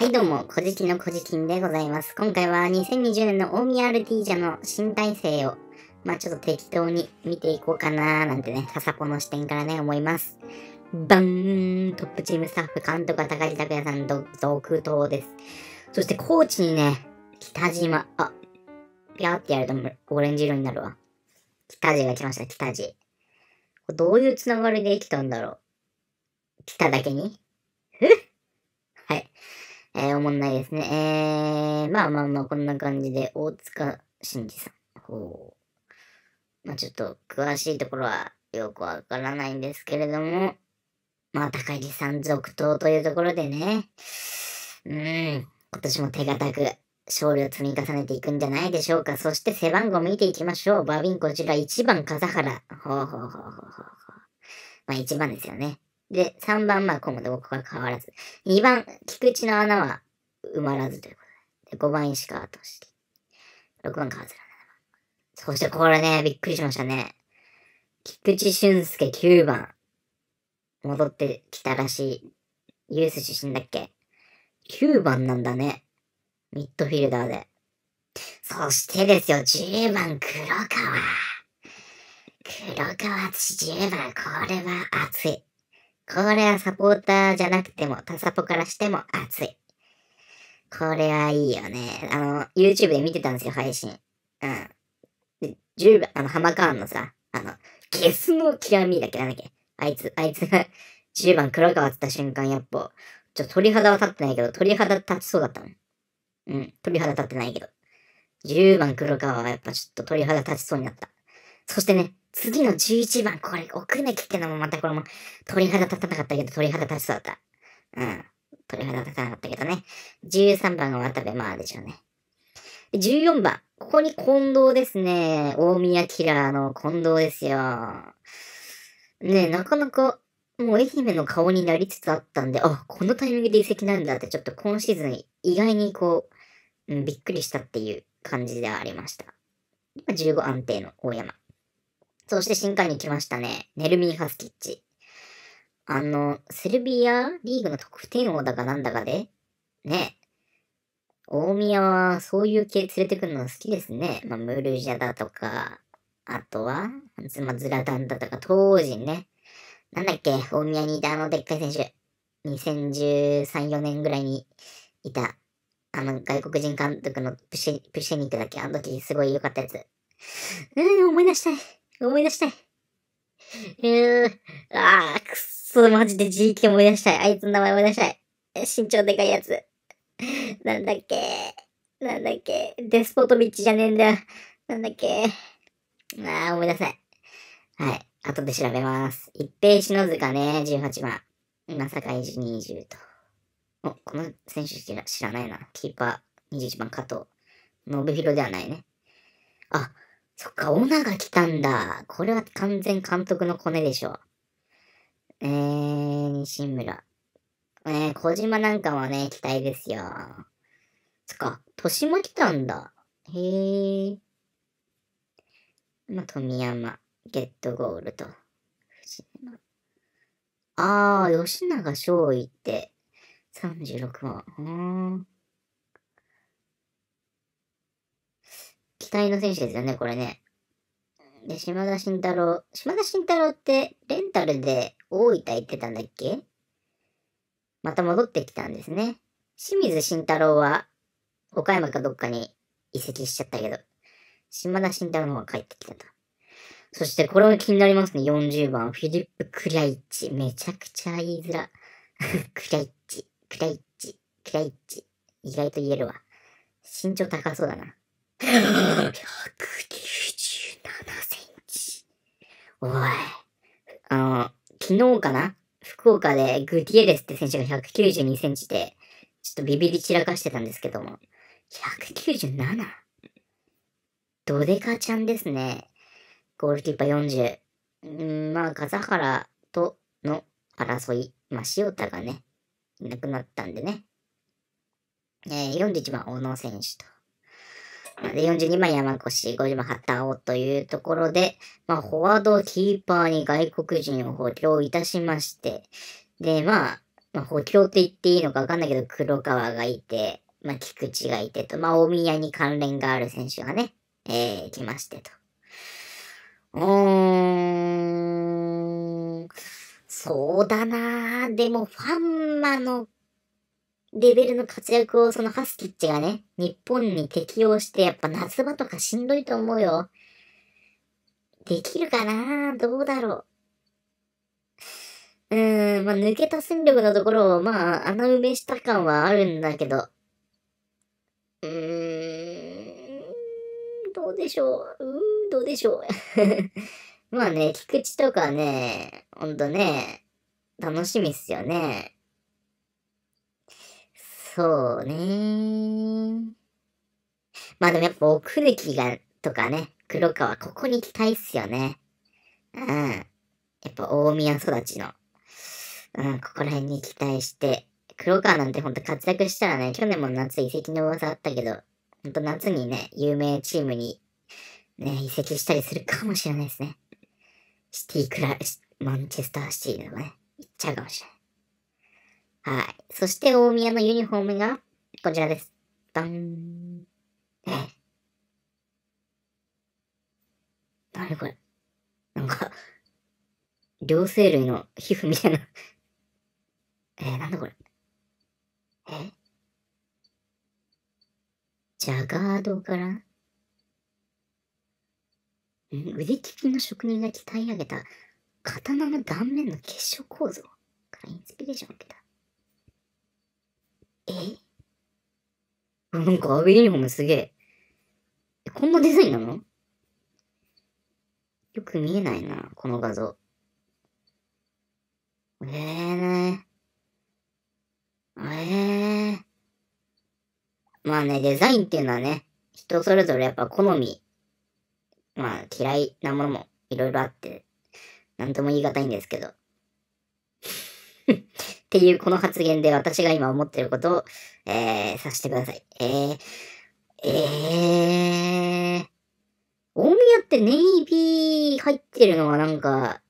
はいどうも、こじきのこじきんでございます。今回は2020年の大宮アルティージャの新体制を、まあちょっと適当に見ていこうかなーなんてね、さこの視点からね、思います。バーントップチームスタッフ、監督は高木拓也さんと続投です。そしてコーチにね、北島、あ、ピャーってやるとオレンジ色になるわ。北地が来ました、北地。どういうつながりで来たんだろう。来ただけにえー、おもんないですね。えー、まあまあまあ、こんな感じで、大塚信二さん。ほう。まあちょっと、詳しいところはよくわからないんですけれども、まあ、高木さん続投というところでね、うん、今年も手堅く勝利を積み重ねていくんじゃないでしょうか。そして背番号見ていきましょう。バービンこちら1番笠原。ほほうほうほうほうほう。まあ1番ですよね。で、3番、まあ、今後で僕は変わらず。2番、菊池の穴は埋まらずということで。で5番、石川俊樹。6番、川津7番。そして、これね、びっくりしましたね。菊池俊介9番。戻ってきたらしい。ユース出身だっけ ?9 番なんだね。ミッドフィルダーで。そしてですよ、10番、黒川。黒川土10番、これは熱い。これはサポーターじゃなくても、タサポからしても熱い。これはいいよね。あの、YouTube で見てたんですよ、配信。うん。で、10番、あの、浜川のさ、あの、ゲスの極みだっけなんだっけあいつ、あいつが10 番黒川ってった瞬間、やっぱ、ちょ、鳥肌は立ってないけど、鳥肌立ちそうだったの。うん、鳥肌立ってないけど。10番黒川はやっぱちょっと鳥肌立ちそうになった。そしてね、次の11番、これ、奥抜きってのもまたこれも、鳥肌立たなかったけど、鳥肌立ちそうだった。うん。鳥肌立たなかったけどね。13番が渡部まあでしょうね。14番。ここに近藤ですね。大宮キラーの近藤ですよ。ねえ、なかなか、もう愛媛の顔になりつつあったんで、あ、このタイミングで移籍なんだって、ちょっと今シーズン意外にこう、うん、びっくりしたっていう感じではありました。15安定の大山。そして新加入来ましたね。ネルミー・ハスキッチ。あの、セルビアリーグの得点王だかなんだかで、ね、大宮はそういう系連れてくるの好きですね。まあ、ムルジャだとか、あとは、ズマズラダンだとか、当時ね、なんだっけ、大宮にいたあのでっかい選手。2013、4年ぐらいにいた、あの外国人監督のプシェプシェニックだっけあの時すごい良かったやつ。うん、思い出したい。思い出したい。うーん。あー、くっそ、マジで GK 思い出したい。あいつの名前思い出したい。身長でかいやつ。なんだっけ。なんだっけ。デスポートビッチじゃねえんだよ。なんだっけ。ああ、思い出せない。はい。後で調べます。一平篠塚ね、18番。まさか20と。お、この選手知らないな。キーパー、21番加藤。信弘ではないね。あ、そっか、オナが来たんだ。これは完全監督のコネでしょ。えー、西村。えー、小島なんかもね、期待ですよ。そっか、豊島来たんだ。へえ。まあ、富山、ゲットゴールと。ああ、吉永翔一って、36番。うん。期待の選手ですよね、これね。で、島田慎太郎。島田慎太郎って、レンタルで大分行ってたんだっけまた戻ってきたんですね。清水慎太郎は、岡山かどっかに移籍しちゃったけど、島田慎太郎の方が帰ってきてた。そしてこれも気になりますね。40番、フィリップ・クライッチ。めちゃくちゃ言いづら。クライッチ、クライッチ、クライッチ。意外と言えるわ。身長高そうだな。197センチ。おい。あの、昨日かな福岡でグティエレスって選手が192センチで、ちょっとビビり散らかしてたんですけども。197? ドデカちゃんですね。ゴールキーパー40。んまあ、笠原との争い。まあ、塩田がね、いなくなったんでね。えー、41番、小野選手と。で、42番山越、50番旗尾というところで、まあ、フォワード、キーパーに外国人を補強いたしまして、で、まあ、まあ、補強と言っていいのかわかんないけど、黒川がいて、まあ、菊池がいてと、まあ、大宮に関連がある選手がね、えー、来ましてと。うーん、そうだなでも、ファンマのレベルの活躍をそのハスキッチがね、日本に適応して、やっぱ夏場とかしんどいと思うよ。できるかなどうだろう。うーん、まあ、抜けた戦力のところを、まあ、穴埋めした感はあるんだけど。うーん、どうでしょう。うーん、どうでしょう。まあね、菊池とかね、ほんとね、楽しみっすよね。そうね。まあでもやっぱ奥行きが、とかね、黒川、ここに行きたいっすよね。うん。やっぱ大宮育ちの。うん、ここら辺に期待して。黒川なんてほんと活躍したらね、去年も夏移籍の噂あったけど、ほんと夏にね、有名チームに、ね、移籍したりするかもしれないですね。シティクラ、マンチェスターシティでもね、行っちゃうかもしれない。はい。そして大宮のユニフォームがこちらです。ダン。え何これなんか、両生類の皮膚みたいな えー、なんだこれえジャガードからん腕利きの職人が鍛え上げた刀の断面の結晶構造からインスピレーションを受けた。え なんかェイユニフォームすげえ。こんなデザインなのよく見えないな、この画像。ええー、ね。ええー。まあね、デザインっていうのはね、人それぞれやっぱ好み、まあ嫌いなものもいろいろあって、なんとも言い難いんですけど。っていうこの発言で私が今思ってることを、えー、させてください。えー、えー、大宮ってネイビー入ってるのはなんか、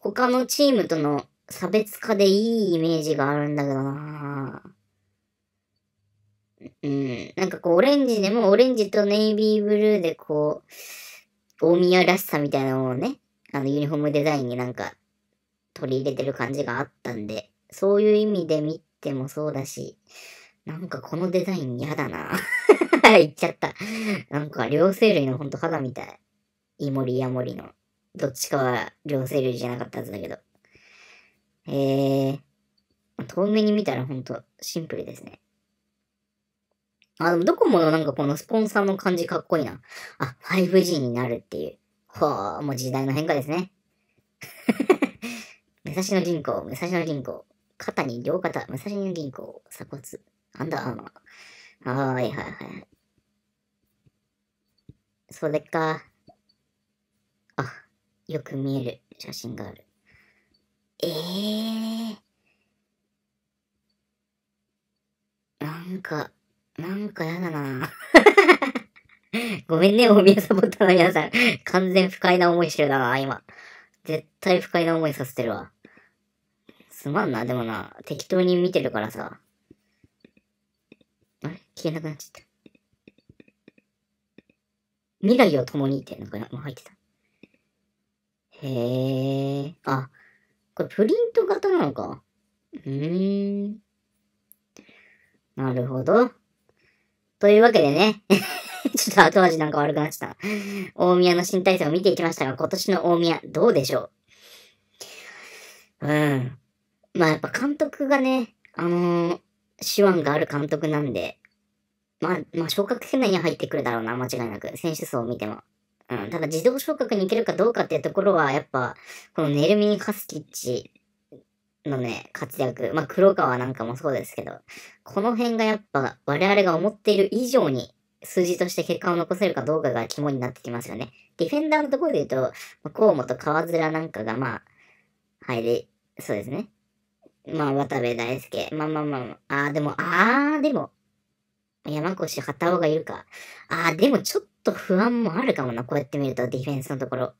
他のチームとの差別化でいいイメージがあるんだけどなうん、なんかこうオレンジでもオレンジとネイビーブルーでこう、大宮らしさみたいなものをね、あのユニフォームデザインになんか取り入れてる感じがあったんで、そういう意味で見てもそうだし、なんかこのデザイン嫌だな。言っちゃった。なんか両生類のほんと肌みたい。イモリヤモリの。どっちかは両生類じゃなかったはずだけど。えー、遠目に見たらほんとシンプルですね。あ、でもドコモのなんかこのスポンサーの感じかっこいいな。あ、5G になるっていう。ほー、もう時代の変化ですね。武蔵野銀行、武蔵野銀行。肩に両肩、武蔵野銀行、鎖骨、アンダーアーマー。あはいはいはい。それか。あ、よく見える写真がある。ええー。なんか、なんかやだな ごめんね、大宮サポーターの皆さん。完全不快な思いしてるな、今。絶対不快な思いさせてるわ。すまんな、でもな、適当に見てるからさ。あれ消えなくなっちゃった。未来を共にってなんか入ってた。へえ。あ、これプリント型なのか。うーん。なるほど。というわけでね。ちょっと後味なんか悪くなっちゃった。大宮の新体制を見ていきましたが、今年の大宮どうでしょううん。まあやっぱ監督がね、あのー、手腕がある監督なんで、まあ、まあ、昇格圏内に入ってくるだろうな、間違いなく。選手層を見ても。うん、ただ自動昇格に行けるかどうかっていうところは、やっぱ、このネルミン・ハスキッチのね、活躍、まあ、黒川なんかもそうですけど、この辺がやっぱ我々が思っている以上に数字として結果を残せるかどうかが肝になってきますよね。ディフェンダーのところで言うと、河本、川面なんかがまあ、入り、そうですね。まあ、渡部大輔。まあまあまあ、まあ、あでも、あー、でも、山越し、た尾がいるか。あー、でもちょっと不安もあるかもな。こうやって見ると、ディフェンスのところ。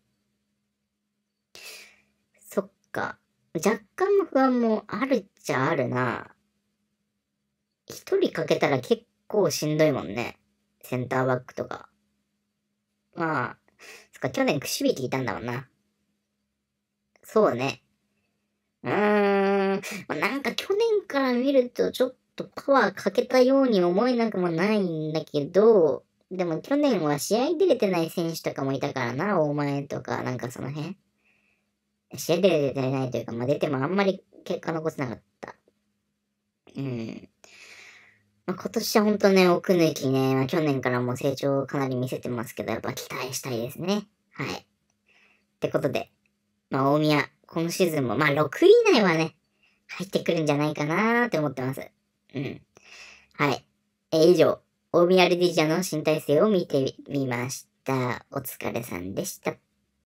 そっか。若干の不安もあるっちゃあるな。一人かけたら結構しんどいもんね。センターバックとか。まあ、そっか、去年くしびていたんだもんな。そうね。うーん。、まあ、なんか去年から見るとちょっとパワーかけたように思えなくもないんだけど、でも去年は試合出れてない選手とかもいたからな、お前とか、なんかその辺。試合出れてないというか、まあ、出てもあんまり結果残せなかった。うん。まあ、今年は本当ね、奥抜きね、まあ、去年からも成長をかなり見せてますけど、やっぱ期待したいですね。はい。ってことで、まあ、大宮、今シーズンも、まあ、6位以内はね、入ってくるんじゃないかなーって思ってます。うん。はい。え以上、大宮レディジャの新体制を見てみました。お疲れさんでした。